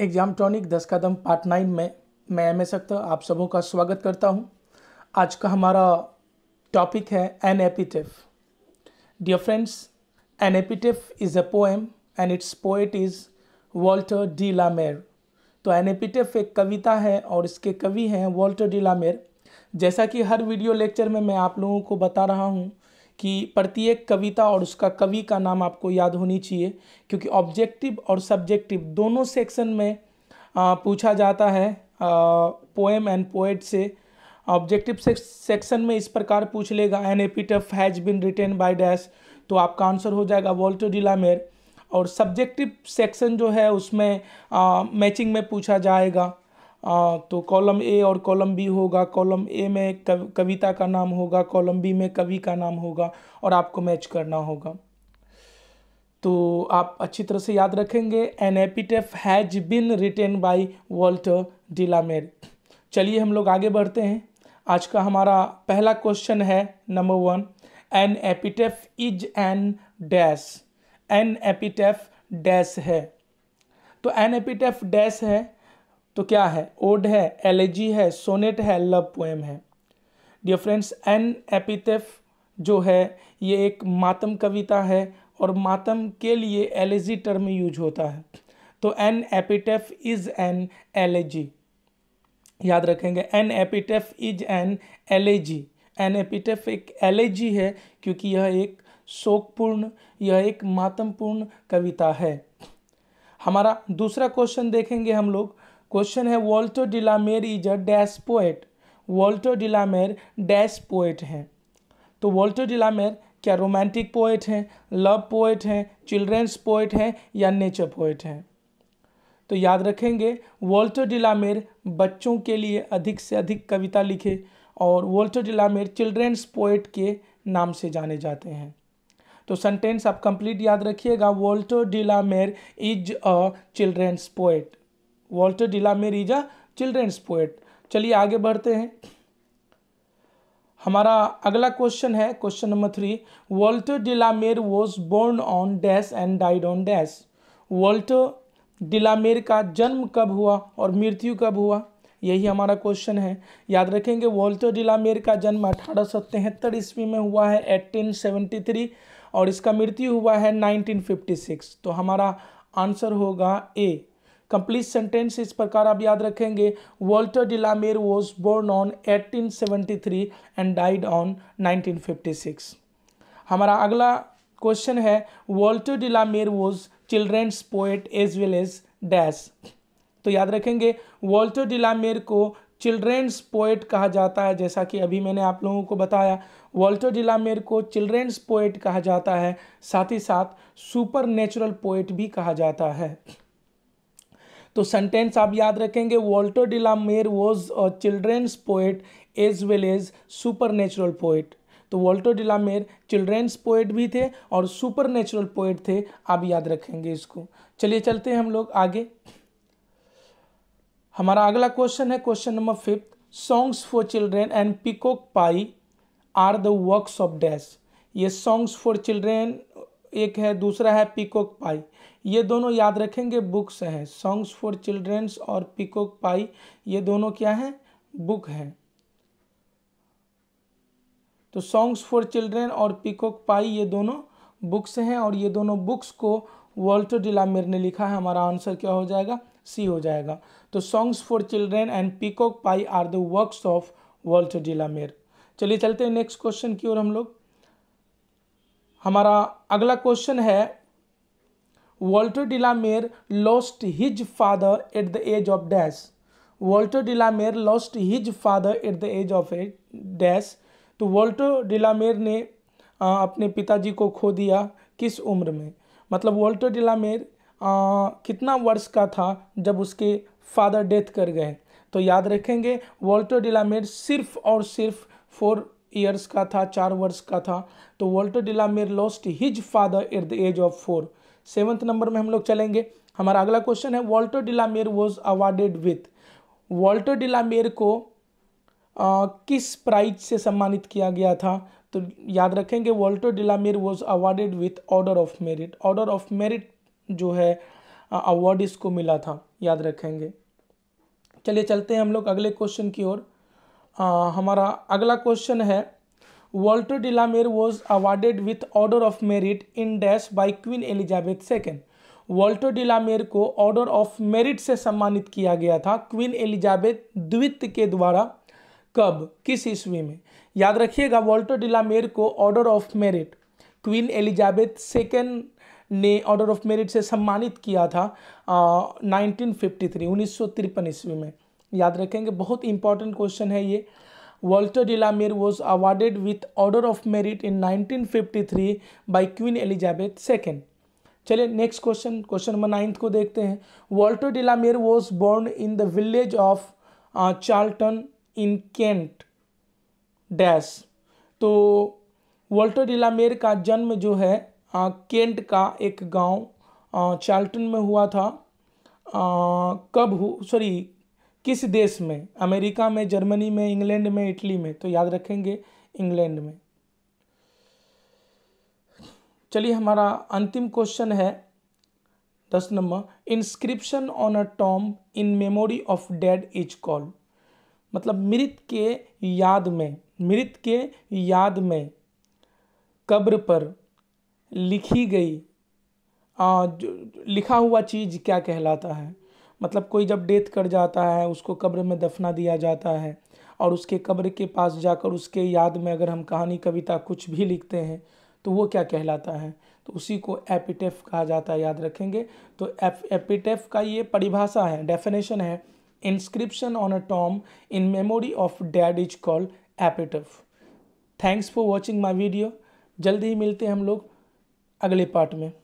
Exam tonic दस कदम part nine में मैं एम एस अख्तर आप सबों का स्वागत करता हूं। आज का हमारा टॉपिक है an epitaph dear friends an epitaph is a poem and its poet is Walter de la Mare तो एन एपिटेफ एक कविता है और इसके कवि हैं वॉल्टर डी लामेर जैसा कि हर वीडियो लेक्चर में मैं आप लोगों को बता रहा हूँ कि प्रत्येक कविता और उसका कवि का नाम आपको याद होनी चाहिए क्योंकि ऑब्जेक्टिव और सब्जेक्टिव दोनों सेक्शन में आ, पूछा जाता है पोएम एंड पोएट से ऑब्जेक्टिव सेक्शन में इस प्रकार पूछ लेगा an epitaph has been written by dash तो आपका आंसर हो जाएगा वॉल्टो डिलामेर और सब्जेक्टिव सेक्शन जो है उसमें मैचिंग में पूछा जाएगा तो कॉलम ए और कॉलम बी होगा कॉलम ए में कविता का नाम होगा कॉलम बी में कवि का नाम होगा और आपको मैच करना होगा तो आप अच्छी तरह से याद रखेंगे an epitaph has been written by Walter de la Mare चलिए हम लोग आगे बढ़ते हैं आज का हमारा पहला क्वेश्चन है number one an epitaph is an dash an epitaph dash है तो एन एपिटेफ डैश है तो क्या है ओड है एलेजी है सोनेट है लव पोएम है डियर फ्रेंड्स एन एपिथेफ जो है ये एक मातम कविता है और मातम के लिए एलेजी टर्म यूज होता है तो an epitaph is an elegy याद रखेंगे an epitaph is an elegy an epitaph एक एलेजी है क्योंकि यह एक शोकपूर्ण यह एक मातमपूर्ण कविता है हमारा दूसरा क्वेश्चन देखेंगे हम लोग क्वेश्चन है Walter de la Mare is a dash poet Walter de la Mare dash poet हैं तो वॉल्टो डिलामेर क्या रोमांटिक पोएट हैं लव पोएट हैं चिल्ड्रेंस पोएट हैं या नेचर पोएट हैं तो याद रखेंगे वॉल्टो डिलामेर बच्चों के लिए अधिक से अधिक कविता लिखे और वॉल्टो डिलामेर चिल्ड्रेंस पोएट के नाम से जाने जाते हैं तो सेंटेंस आप कंप्लीट याद रखिएगा Walter de la Mare is a children's poet Walter de la Mare is a children's poet चलिए आगे बढ़ते हैं हमारा अगला क्वेश्चन है question number three Walter de la Mare was born on dash and died on dash Walter de la Mare का जन्म कब हुआ और मृत्यु कब हुआ यही हमारा क्वेश्चन है याद रखेंगे वॉल्टर डिलामेर का जन्म अठारह सौ तिहत्तर ईस्वी में हुआ है 1873 सेवेंटी थ्री और इसका मृत्यु हुआ है नाइनटीन फिफ्टी सिक्स तो हमारा आंसर होगा ए कंप्लीट सेंटेंस इस प्रकार आप याद रखेंगे Walter de la Mare was born on 1873 and died on 1956 हमारा अगला क्वेश्चन है Walter de la Mare was children's poet as well as dash तो याद रखेंगे वॉल्टर डिलामेर को चिल्ड्रेंस पोएट कहा जाता है जैसा कि अभी मैंने आप लोगों को बताया वॉल्टर डिलामेर को चिल्ड्रेंस पोएट कहा जाता है साथ ही साथ सुपर नेचुरल पोएट भी कहा जाता है तो सेंटेंस आप याद रखेंगे Walter de la Mare was a children's poet as well as supernatural poet तो वॉल्टर डिलामेर चिल्ड्रेंस पोएट भी थे और सुपर नेचुरल पोएट थे आप याद रखेंगे इसको चलिए चलते हैं हम लोग आगे हमारा अगला क्वेश्चन है question number fifth songs for children and peacock pie are the works of dash ये सॉन्ग्स फॉर चिल्ड्रेन एक है दूसरा है पिकोक पाई ये दोनों याद रखेंगे बुक्स हैं सॉन्ग्स फॉर चिल्ड्रेंस और पिकोक पाई ये दोनों क्या हैं बुक हैं तो सॉन्ग्स फॉर चिल्ड्रेन और पिकोक पाई ये दोनों बुक्स हैं और ये दोनों बुक्स को वॉल्टर डिलामिर ने लिखा है हमारा आंसर क्या हो जाएगा सी हो जाएगा तो songs for children and peacock pie are the works of Walter de la Mare चलिए चलते हैं नेक्स्ट क्वेश्चन की ओर हम लोग हमारा अगला क्वेश्चन है Walter de la Mare lost his father at the age of dash Walter de la Mare lost his father at the age of eight dash तो वॉल्टर डिलामेर ने अपने पिताजी को खो दिया किस उम्र में मतलब वॉल्टर डिलामेर कितना वर्ष का था जब उसके फादर डेथ कर गए तो याद रखेंगे वॉल्टर डिलामेर सिर्फ और सिर्फ फोर ईयर्स का था चार वर्ष का था तो Walter de la Mare lost his father at the age of four seventh number में हम लोग चलेंगे हमारा अगला क्वेश्चन है Walter de la Mare was awarded with Walter de la Mare को आ, किस प्राइज से सम्मानित किया गया था तो याद रखेंगे Walter de la Mare was awarded with order of merit order of merit जो है अवार्ड इसको मिला था याद रखेंगे चलिए चलते हैं हम लोग अगले क्वेश्चन की ओर आ, हमारा अगला क्वेश्चन है Walter de la Mare was awarded with order of merit in dash by Queen Elizabeth second Walter de la Mare को ऑर्डर ऑफ मेरिट से सम्मानित किया गया था क्वीन एलिजाबेथ द्वितीय के द्वारा कब किस ईस्वी में याद रखिएगा वॉल्टर डिलामेर को order of merit Queen Elizabeth second ने ऑर्डर ऑफ मेरिट से सम्मानित किया था नाइनटीन फिफ्टी थ्री ईस्वी में याद रखेंगे बहुत इंपॉर्टेंट क्वेश्चन है ये Walter de la Mare was awarded with order of merit in 1953 by Queen Elizabeth second चलिए next question question number ninth को देखते हैं Walter de la Mare was born in the village of Charlton in Kent dash तो Walter de la Mare का जन्म जो है आ, uh, Kent का एक गांव चार्ल्टन uh, में हुआ था आ, uh, कब हु सॉरी किस देश में अमेरिका में जर्मनी में इंग्लैंड में इटली में तो याद रखेंगे इंग्लैंड में चलिए हमारा अंतिम क्वेश्चन है दस number inscription on a tomb in memory of dead is call मतलब मृत के याद में मृत के याद में कब्र पर लिखी गई आ, जो, लिखा हुआ चीज़ क्या कहलाता है मतलब कोई जब डेथ कर जाता है उसको कब्र में दफना दिया जाता है और उसके कब्र के पास जाकर उसके याद में अगर हम कहानी कविता कुछ भी लिखते हैं तो वो क्या कहलाता है तो उसी को एपिटेफ कहा जाता है याद रखेंगे तो एप, एपिटेफ का ये परिभाषा है डेफिनेशन है inscription on a tomb in memory of dead is called epitaph thanks for watching my video जल्दी ही मिलते हैं हम लोग अगले पार्ट में